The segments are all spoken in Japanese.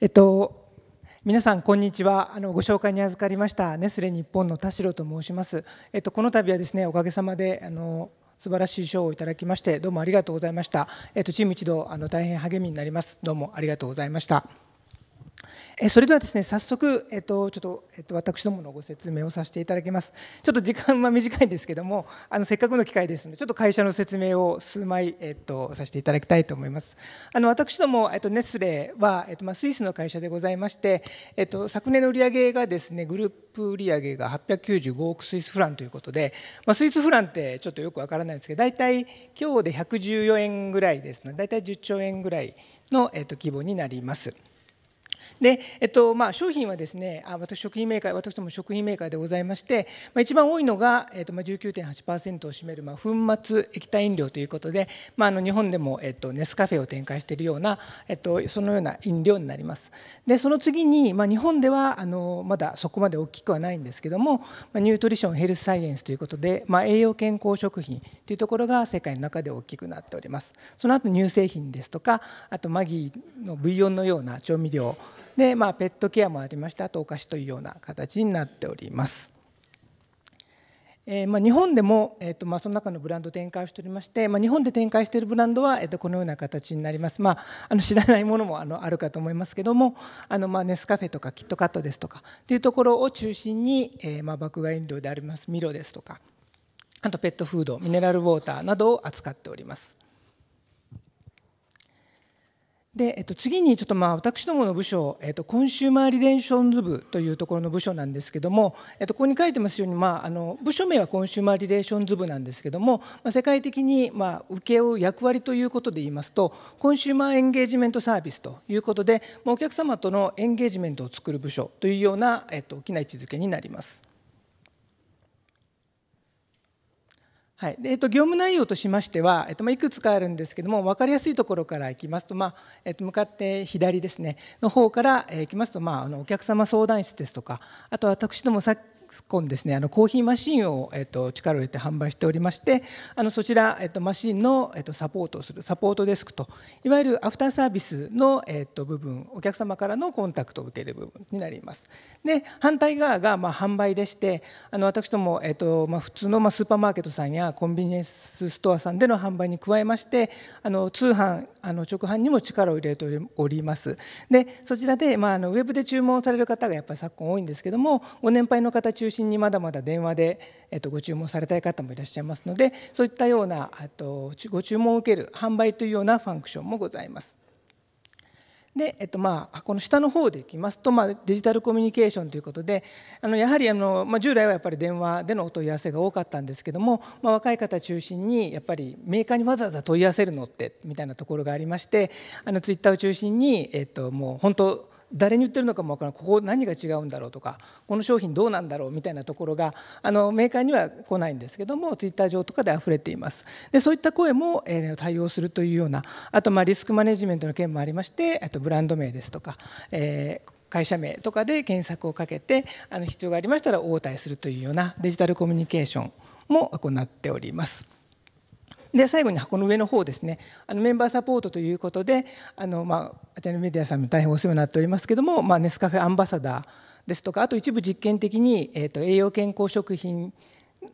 えっと、皆さん、こんにちは。あのご紹介に預かりましたネスレ日本の田代と申します。えっと、この度はですね、おかげさまであの素晴らしい賞をいただきまして、どうもありがとうございました。えっと、チーム一同あの大変励みになります。どうもありがとうございました。えそれではですね早速、えっと、ちょっと、えっと、私どものご説明をさせていただきますちょっと時間は短いんですけどもあのせっかくの機会ですのでちょっと会社の説明を数枚、えっと、させていただきたいと思いますあの私ども、えっと、ネスレは、えっとまあ、スイスの会社でございまして、えっと、昨年の売上がですねグループ売上が895億スイスフランということで、まあ、スイスフランってちょっとよくわからないんですけど大体今日で114円ぐらいですので大体10兆円ぐらいの、えっと、規模になります。で、えっとまあ、商品はですねあ私食品メーカー私ども食品メーカーでございまして、まあ、一番多いのが、えっとまあ、19.8%を占める、まあ、粉末液体飲料ということで、まあ、あの日本でも、えっと、ネスカフェを展開しているような、えっと、そのような飲料になります。でその次に、まあ、日本ではあのまだそこまで大きくはないんですけども、まあ、ニュートリションヘルスサイエンスということで、まあ、栄養健康食品というところが世界の中で大きくなっております。その後乳製品ですとかあとマギーのブイヨンのような調味料で、まあ、ペットケアもありましてあとお菓子というような形になっております。えま日本でも、えーとまその中のブランド展開をしておりまして、ま日本で展開しているブランドは、えー、とこのような形になります、まあ、あの知らないものもあのあるかと思いますけどもあの、まネスカフェとかキットカットですとかというところを中心に、えま爆買い飲料でありますミロですとかあとペットフードミネラルウォーターなどを扱っております。で、えっと、次にちょっとまあ私どもの部署、えっと、コンシューマー・リレーションズ部というところの部署なんですけども、えっと、ここに書いてますように、まあ、あの部署名はコンシューマー・リレーションズ部なんですけども、まあ、世界的にまあけ負役割ということで言いますとコンシューマー・エンゲージメント・サービスということで、まあ、お客様とのエンゲージメントを作る部署というような、えっと、大きな位置づけになります。はいえっと、業務内容としましては、えっとまあ、いくつかあるんですけども分かりやすいところからいきますと,、まあえっと、向かって左ですねの方からいきますと、まあ、あのお客様相談室ですとかあと私どもさコンですねあのコーヒーマシンを、えっと、力を入れて販売しておりましてあのそちら、えっと、マシンの、えっと、サポートをするサポートデスクといわゆるアフターサービスの、えっと、部分お客様からのコンタクトを受ける部分になります。で反対側が、まあ、販売でしてあの私ども、えっとまあ、普通の、まあ、スーパーマーケットさんやコンビニエンスストアさんでの販売に加えましてあの通販あの直販にも力を入れております。でそちらで、まあ、あのウェブで注文される方がやっぱり昨今多いんですけどもご年配の方中心にまだまだ電話で、えっと、ご注文されたい方もいらっしゃいますのでそういったようなとご注文を受ける販売というようなファンクションもございます。で、えっとまあ、この下の方でいきますと、まあ、デジタルコミュニケーションということであのやはりあの、まあ、従来はやっぱり電話でのお問い合わせが多かったんですけども、まあ、若い方中心にやっぱりメーカーにわざわざ問い合わせるのってみたいなところがありましてあのツイッターを中心に、えっと、もう本当誰に言ってるのかも分からないここ何が違うんだろうとかこの商品どうなんだろうみたいなところがあのメーカーには来ないんですけどもツイッター上とかで溢れていますでそういった声も、えー、対応するというようなあとまあリスクマネジメントの件もありましてあとブランド名ですとか、えー会社名とかで検索をかけてあの必要がありましたら応対するというようなデジタルコミュニケーションも行っております。で最後に箱の上の方ですねあのメンバーサポートということであの、まあ、チャルメディアさんも大変お世話になっておりますけども、まあ、ネスカフェアンバサダーですとかあと一部実験的に、えーと栄養健康食品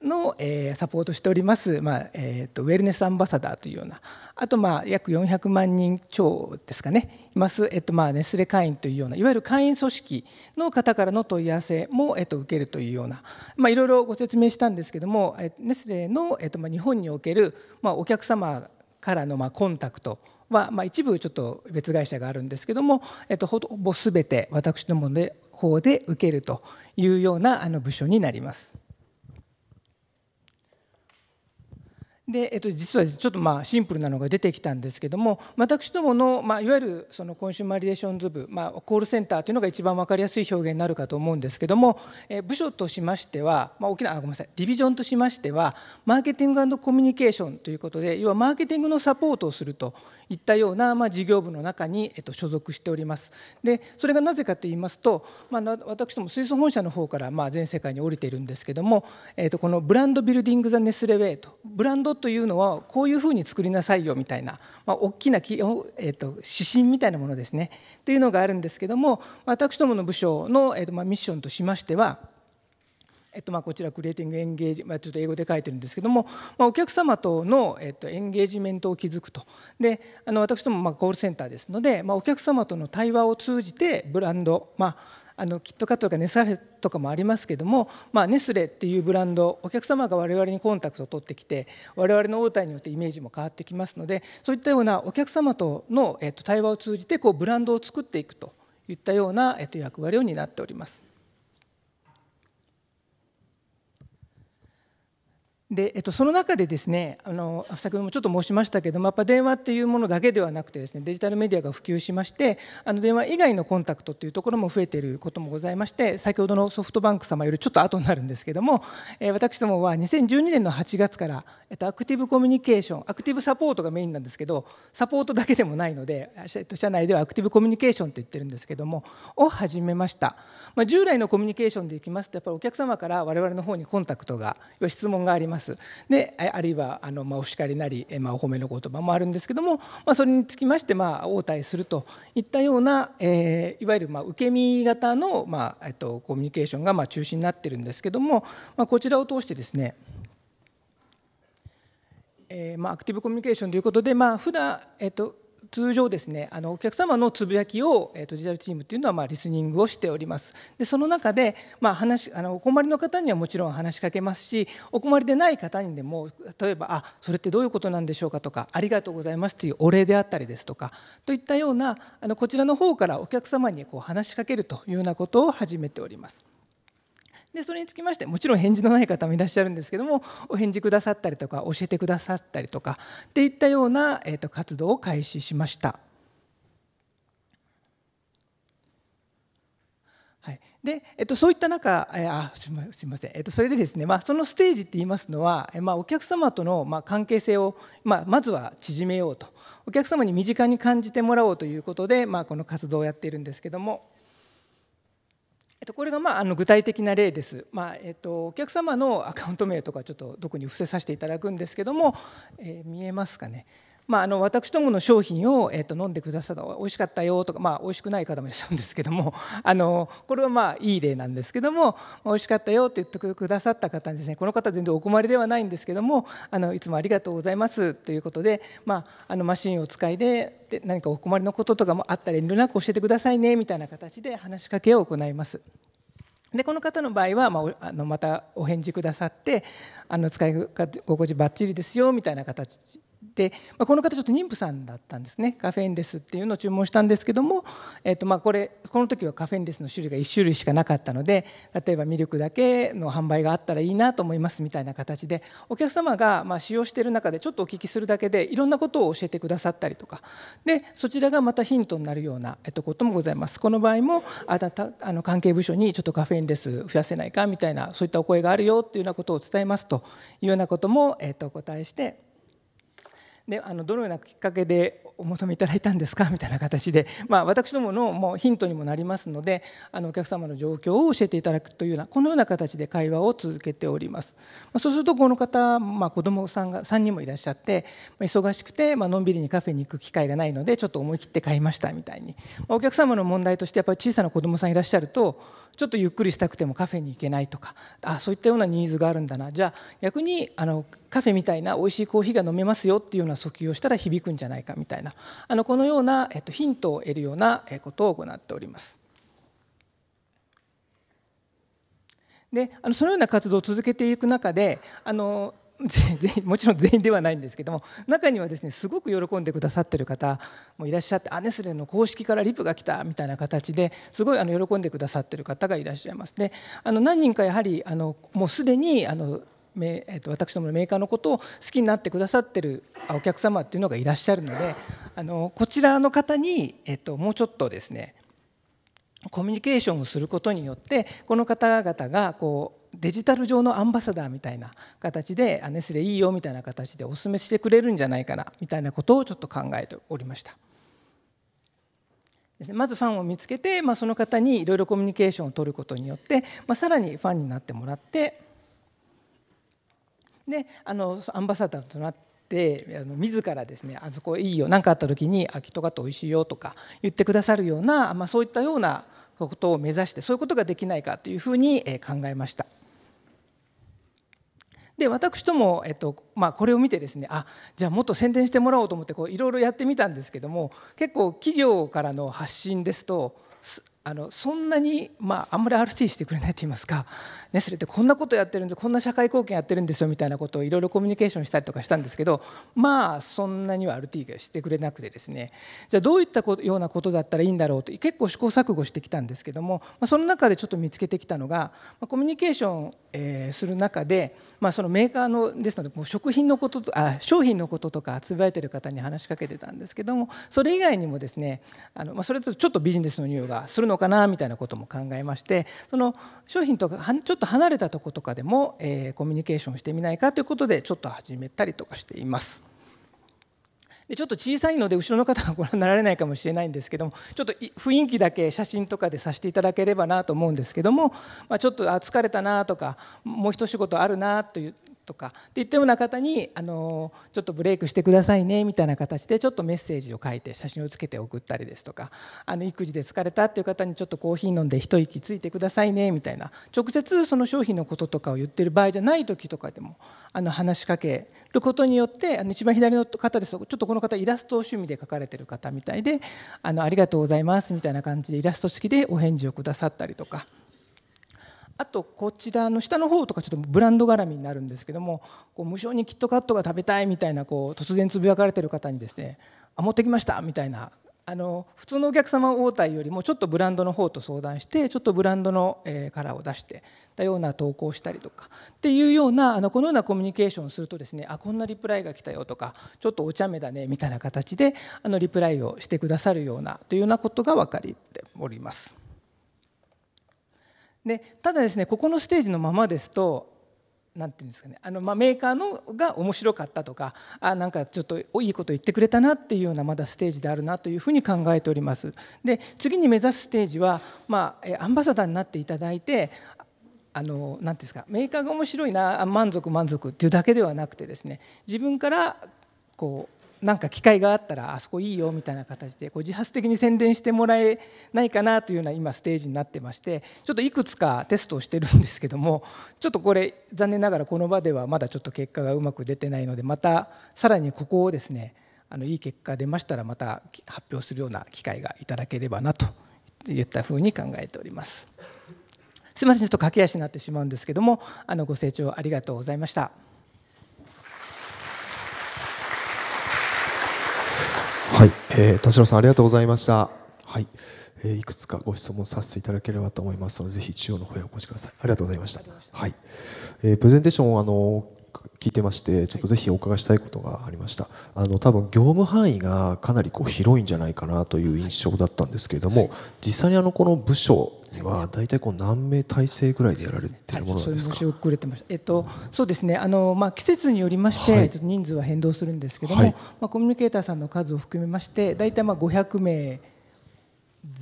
の、えー、サポートしております、まあえーと、ウェルネスアンバサダーというようなあと、まあ、約400万人超ですかねいます、えーとまあ、ネスレ会員というようないわゆる会員組織の方からの問い合わせも、えーと、受けるというような、まあ、いろいろご説明したんですけども、えー、ネスレの、えーとまあ、日本における、まあ、お客様からの、まあ、コンタクトは、まあ、一部ちょっと別会社があるんですけども、えっと、ほぼ全て私どもの方で受けるというようなあの部署になります。でえっと、実はちょっとまあシンプルなのが出てきたんですけども私どもの、まあ、いわゆるそのコンシューマーリレーションズ部、まあ、コールセンターというのが一番分かりやすい表現になるかと思うんですけども、え部署としましては、まあ、沖縄ごめんなさいディビジョンとしましてはマーケティングコミュニケーションということで要はマーケティングのサポートをするといったような、まあ、事業部の中に、えっと、所属しておりますでそれがなぜかと言いますと、まあ、私ども水素本社の方から、まあ、全世界に降りているんですけども、えっと、このブランドビルディング・ザ・ネスレウェイとブランドとというのはこういうふうに作りなさいよみたいな、まあ、大きなえーと、指針みたいなものですねというのがあるんですけども私どもの部署の、えーとまあ、ミッションとしましては、えっとまあ、こちらクリエイティング・エンゲージ、まあ、ちょっと英語で書いてるんですけども、まあ、お客様との、えっと、エンゲージメントを築くとであの私どもまあコールセンターですので、まあ、お客様との対話を通じてブランド、まああのキットカットとかネスカフェとかもありますけども、まあ、ネスレっていうブランドお客様が我々にコンタクトを取ってきて我々の応対によってイメージも変わってきますのでそういったようなお客様との、えっと、対話を通じてこうブランドを作っていくといったような、えっと、役割を担っております。でえっと、その中でですねあの先ほどもちょっと申しましたけどもやっぱ電話っていうものだけではなくてですねデジタルメディアが普及しましてあの電話以外のコンタクトっていうところも増えていることもございまして先ほどのソフトバンク様よりちょっと後になるんですけども、えー、私どもは2012年の8月から、えっと、アクティブコミュニケーションアクティブサポートがメインなんですけどサポートだけでもないので社内ではアクティブコミュニケーションと言ってるんですけどもを始めました、まあ、従来のコミュニケーションでいきますとやっぱりお客様から我々の方にコンタクトが質問があります。であるいはあの、まあ、お叱りなり、まあ、お褒めの言葉もあるんですけども、まあ、それにつきまして、まあ、応対するといったような、えー、いわゆる、まあ、受け身型の、まあえっと、コミュニケーションが、まあ、中心になってるんですけども、まあ、こちらを通してですねえーまあ、アクティブコミュニケーションということで、まあ普段えっと通常ですねあのお客様のつぶやきを、えーと、デジタルチームっていうのは、まあ、リスニングをしておりますでその中で、まあ話あのお困りの方にはもちろん話しかけますしお困りでない方にでも例えば「あそれってどういうことなんでしょうか」とか「ありがとうございます」というお礼であったりですとかといったようなあのこちらの方からお客様にこう話しかけるというようなことを始めております。でそれにつきましてもちろん返事のない方もいらっしゃるんですけどもお返事くださったりとか教えてくださったりとかっていったような、えー、と活動を開始しました。はいでえっと、そういった中、えあすみません、えっと、それでですね、まあ、そのステージっていいますのは、えまあ、お客様との、まあ、関係性を、まあ、まずは縮めようとお客様に身近に感じてもらおうということで、まあ、この活動をやっているんですけども。えっと、これがまああの具体的な例です、まあえっと、お客様のアカウント名とかちょっと特に伏せさせていただくんですけども、えー、見えますかね、まあ、あの私どもの商品を、えー、と飲んでくださった美味しかったよとか、まあ、美味しくない方もいらっしゃるんですけども あのこれはまあいい例なんですけども美味しかったよって言ってくださった方にですねこの方全然お困りではないんですけどもあのいつもありがとうございますということで、まあ、あのマシンを使いでで何かお困りのこととかもあったら遠慮なく教えてくださいねみたいな形で話しかけを行います。でこの方の場合は、まあ、あのまたお返事くださってあの使い心地ばっちりですよみたいな形で、まあ、この方ちょっと妊婦さんだったんですねカフェインレスっていうのを注文したんですけども、えーとまあ、これこの時はカフェインレスの種類が1種類しかなかったので例えばミルクだけの販売があったらいいなと思いますみたいな形でお客様がま使用してる中でちょっとお聞きするだけでいろんなことを教えてくださったりとかでそちらがまたヒントになるような、えっとこともございます。この場合もあたあの関係部署にちょっとカフェインレス増やせないかみたいなそういったお声があるよっていうようなことを伝えますというようなことも、えっとお答えして。であのどのようなきっかけでお求めいただいたんですか みたいな形で、まあ、私どものもうヒントにもなりますのであのお客様の状況を教えていただくというようなこのような形で会話を続けております、まそうするとこの方、まあ、子どもさんが3人もいらっしゃって、ま忙しくて、まのんびりにカフェに行く機会がないのでちょっと思い切って買いましたみたいに、まお客様の問題としてやっぱり小さな子どもさんいらっしゃるとちょっとゆっくりしたくてもカフェに行けないとかあそういったようなニーズがあるんだなじゃあ逆にあのカフェみたいな美味しいコーヒーが飲めますよっていうような訴求をしたら響くんじゃないかみたいなあのこのような、えっと、ヒントを得るようなことを行っております。であのそのような活動を続けていく中であの全員 もちろん全員ではないんですけども中にはですねすごく喜んでくださってる方もいらっしゃってアネスレの公式からリプが来たみたいな形ですごいあの喜んでくださってる方がいらっしゃいますであの何人かやはりあのもうすでにあのえっと私どものメーカーのことを好きになってくださってるお客様っていうのがいらっしゃるのであのこちらの方に、えっともうちょっとですねコミュニケーションをすることによってこの方々がこうデジタル上のアンバサダーみたいな形でネスレいいよみたいな形でお勧めしてくれるんじゃないかなみたいなことをちょっと考えておりました。まずファンを見つけて、まあ、その方にいろいろコミュニケーションを取ることによって、まあ、さらにファンになってもらってであのアンバサダーとなってあの自らですね「あそこいいよ何かあった時にあとかっておいしいよ」とか言ってくださるような、まあ、そういったようなことを目指してそういうことができないかというふうに考えました。で私とも、えっとまあ、これを見てですねあじゃあもっと宣伝してもらおうと思っていろいろやってみたんですけども結構企業からの発信ですとあのそんなに、まあ、あんまり RT してくれないと言いますかネスレってこんなことやってるんでこんな社会貢献やってるんですよみたいなことをいろいろコミュニケーションしたりとかしたんですけどまあそんなには RT がしてくれなくてですねじゃあどういったようなことだったらいいんだろうと結構試行錯誤してきたんですけども、まあ、その中でちょっと見つけてきたのがコミュニケーション、えー、する中で、まあ、そのメーカーのですのでもう食品のこととあ商品のこととかつぶやいてる方に話しかけてたんですけどもそれ以外にもですねあの、まあ、それとちょっとビジネスの匂いがするののかなみたいなことも考えましてその商品とかちょっと離れたとことかでも、えー、コミュニケーションしてみないかということでちょっと始めたりとかしています。でちょっと小さいので後ろの方がご覧になられないかもしれないんですけどもちょっと雰囲気だけ写真とかでさせていただければなと思うんですけども、まあ、ちょっと疲れたなとかもう一仕事あるなというとかて言ったような方にあのちょっとブレイクしてくださいねみたいな形でちょっとメッセージを書いて写真をつけて送ったりですとかあの育児で疲れたっていう方にちょっとコーヒー飲んで一息ついてくださいねみたいな直接その商品のこととかを言ってる場合じゃない時とかでもあの話しかけることによってあの一番左の方ですとちょっとこの方イラストを趣味で描かれてる方みたいであのありがとうございますみたいな感じでイラスト付きでお返事をくださったりとか。あとこちらの下の方とかちょっとブランド絡みになるんですけどもこう無償にキットカットが食べたいみたいなこう突然つぶやかれてる方にですねあ持ってきましたみたいなあの普通のお客様応対よりもちょっとブランドの方と相談してちょっとブランドのカラーを出してたような投稿をしたりとかっていうようなあのこのようなコミュニケーションをするとですねあこんなリプライが来たよとかちょっとお茶目だねみたいな形であのリプライをしてくださるようなというようなことが分かっております。でただですねここのステージのままですとなんていうんですかねあの、まあ、メーカーのが面白かったとかあなんかちょっといいこと言ってくれたなっていうようなまだステージであるなというふうに考えております。で次に目指すステージは、まあ、アンバサダーになっていただいてあのなんですかメーカーが面白いな満足満足っていうだけではなくてですね自分からこうなんか機会があったらあそこいいよみたいな形でこう自発的に宣伝してもらえないかなというような今ステージになってましてちょっといくつかテストをしてるんですけどもちょっとこれ残念ながらこの場ではまだちょっと結果がうまく出てないのでまたさらにここをですねあのいい結果出ましたらまた発表するような機会がいただければなといったふうに考えております。すみませんちょっと駆け足になってしまうんですけどもあのご清聴ありがとうございました。はい、えー、田代さんありがとうございました。はい、えー、いくつかご質問させていただければと思いますので、ぜひ中央の方へお越しください。ありがとうございました。はい、えー、プレゼンテーションをあの聞いてまして、ちょっとぜひお伺いしたいことがありました。あの多分業務範囲がかなりこう広いんじゃないかなという印象だったんですけれども、実際にあのこの部署には大体こう何名体制ぐらいでやられてるものなんですか、はい、それ申し遅れてました、えっと、そうですねあの、まあ、季節によりまして、ちょっと人数は変動するんですけども、はい、まあ、コミュニケーターさんの数を含めまして大体まあ500名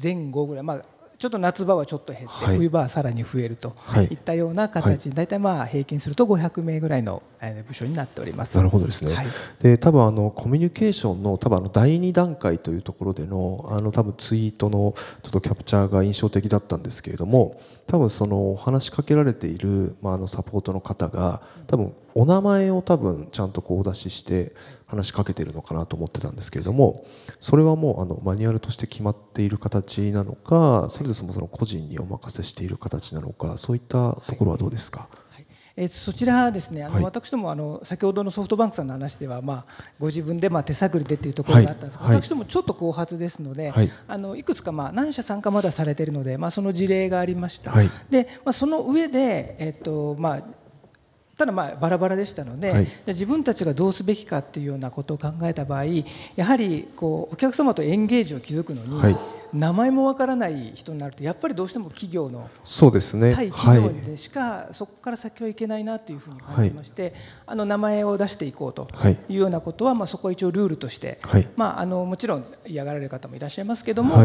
前後ぐらい、まあ、ちょっと夏場はちょっと減って、はい、冬場はさらに増えるといったような形で、大体まあ平均すると500名ぐらいの部署になっております。なるほどですね、で多分あのコミュニケーションの多分あの第2段階というところでのあの多分ツイートのちょっとキャプチャーが印象的だったんですけれども多分そのお話しかけられている、まあ、あのサポートの方が多分お名前を多分ちゃんとこうお出しして話しかけてるのかなと思ってたんですけれどもそれはもうあのマニュアルとして決まっている形なのかそれそもそも個人にお任せしている形なのかそういったところはどうですか、はい、えー、そちらですねあの、はい、私どもあの先ほどのソフトバンクさんの話では、まあ、ご自分で、まあ、手探りでというところがあったんですが、はい、私どもちょっと後発ですので、はい、あのいくつか、まあ、何社参加まだされているので、まあ、その事例がありました、でまあ、その上で、えっとまあただまあバラバラでしたので、はい、自分たちがどうすべきかっていうようなことを考えた場合やはりこうお客様とエンゲージを築くのに、はい、名前もわからない人になるとやっぱりどうしても企業のそうですね対企業でしかそこから先はいけないなというふうに感じまして、はい、あの名前を出していこうというようなことは、まあ、そこは一応ルールとして、まあ、あのもちろん嫌がられる方もいらっしゃいますけども、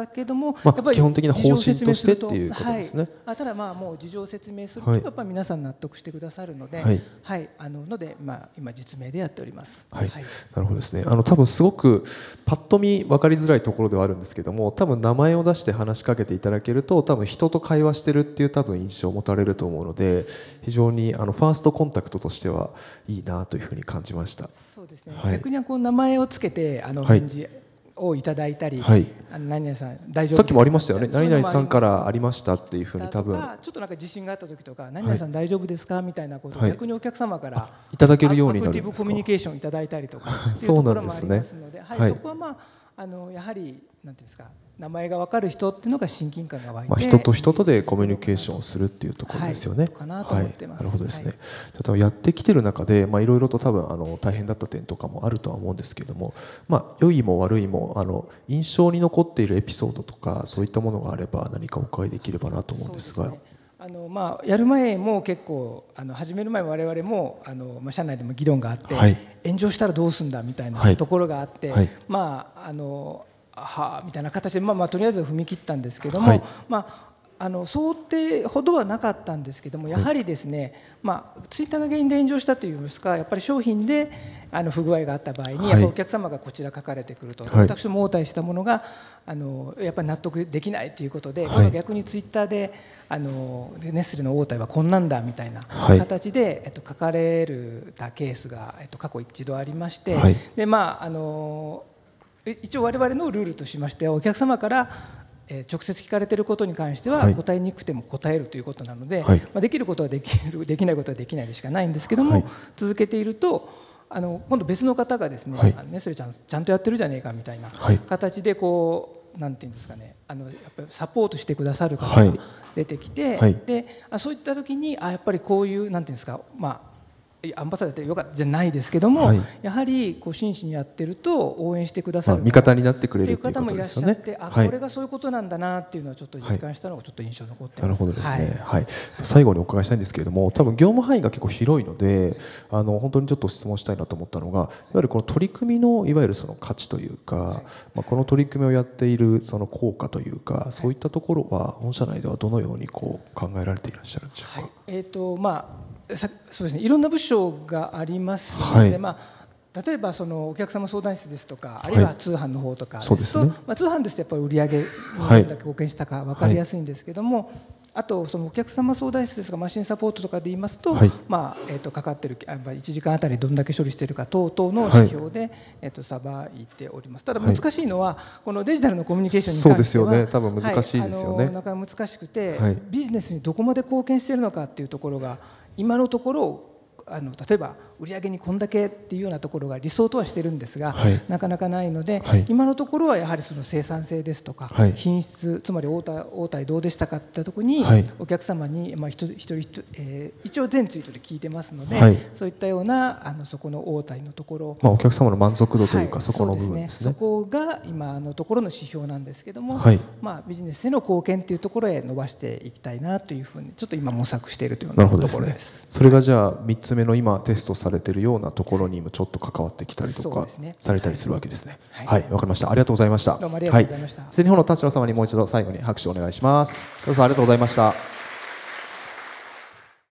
ったけども、まあ、やっぱり基本的な方針としてっていうことですね、はい、ただまあもう事情を説明するとやっぱり皆さん納得してくださるので、はい、はい、あののでまあ今実名でやっております、はい、はい、なるほどですねあの多分すごくパッと見分かりづらいところではあるんですけども多分名前を出して話しかけていただけると多分人と会話してるっていう多分印象を持たれると思うので非常にあのファーストコンタクトとしてはいいなというふうに感じましたそうですね、逆にこう名前をつけてあの返事、をいただいたり、はい、あの何々さん大丈夫さっきもありましたよね何々さんからありましたっていうふうに多分ちょっとなんか自信があった時とか何々さん大丈夫ですかみたいなことを逆にお客様からいただけるようになるんですかアクティブコミュニケーションいただいたりとかそういうところもありますので、はい、そこはまああのやはりなんていうんですか名前がわかる人っていうのが親近感が湧いて、まあ、人と人とでコミュニケーションをするっていうところですよね。はい、はい、なるほどですね。はい、やってきてる中で、まあ、いろいろと多分あの大変だった点とかもあるとは思うんですけれども、まあ、良いも悪いもあの印象に残っているエピソードとかそういったものがあれば何かお伺いできればなと思うんですが。あのまあ、やる前も結構あの始める前我々もあの、まあ、社内でも議論があって、はい、炎上したらどうすんだみたいなところがあって、はいはい、まあ、あのはあみたいな形で、まあ、まあとりあえず踏み切ったんですけども、はい、まああの想定ほどはなかったんですけどもやはりですね、まあ、ツイッターが原因で炎上したといいですかやっぱり商品であの不具合があった場合に、やっぱお客様がこちら書かれてくると、はい、私も応対したものがあのやっぱり納得できないということで、はい、逆にツイッターであのネスレの応対はこんなんだみたいな形で、えっと、書かれるたケースが、えっと、過去一度ありまして、でまああの一応我々のルールとしましてはお客様から直接聞かれていることに関しては答えにくくても答えるということなので、はい、まあ、できることはできるできないことはできないでしかないんですけども、はい、続けているとあの今度別の方がですね、はい、ネスレちゃんちゃんとやってるじゃねえかみたいな形でこう、なんていうんですかねあのやっぱりサポートしてくださる方が出てきて、はいはい、であそういった時にあやっぱりこういうなんていうんですか、まアンバサダーってよかったじゃないですけども、はい、やはりこう真摯にやってると応援してくださる、まあ、味方になってくれるいう方もいらっしゃって、あこれがそういうことなんだなっていうのはちょっと実感したのがちょっと印象残ってます、はい、なるほどですね、はい、はい、最後にお伺いしたいんですけれども多分業務範囲が結構広いのであの本当にちょっと質問したいなと思ったのがいわゆるこの取り組みのいわゆるその価値というか、はい、まあ、この取り組みをやっているその効果というかそういったところは本社内ではどのようにこう考えられていらっしゃるんでしょうか、えーとまあそうですねいろんな部署がありますので、はい、まあ例えばそのお客様相談室ですとかあるいは通販の方とかですと、はいね、まあ、通販ですとやっぱり売り上げにどれだけ貢献したか分かりやすいんですけども、はい、あとそのお客様相談室ですがマシンサポートとかで言いますと、はい、まあえー、とかかってる1時間あたりどんだけ処理しているか等々の指標で、えー、とさばいておりますただ難しいのは、このデジタルのコミュニケーションに関してはそうですよね多分難しいなかなか難しくて、ビジネスにどこまで貢献しているのかっていうところが今のところあの例えば売上にこんだけっていうようなところが理想とはしてるんですが、はい、なかなかないので、はい、今のところはやはりその生産性ですとか、はい、品質つまり応対応対どうでしたかってところに、お客様に、まあ、一人一人、えー、一応全ツイートで聞いてますので、そういったようなあのそこの応対のところ、まあ、お客様の満足度というか、そこの部分ですね、ね、そこが今のところの指標なんですけども、まあ、ビジネスへの貢献というところへ伸ばしていきたいなというふうにちょっと今模索しているというようなところです。ですね、それがじゃあ3つ目の今テストさされてるようなところにもちょっと関わってきたりとかされたりするわけですね。はい、わ、かりました。ありがとうございました。どうもありがとうございました。はい、日本の田代様にもう一度最後に拍手お願いします。田代さんありがとうございました。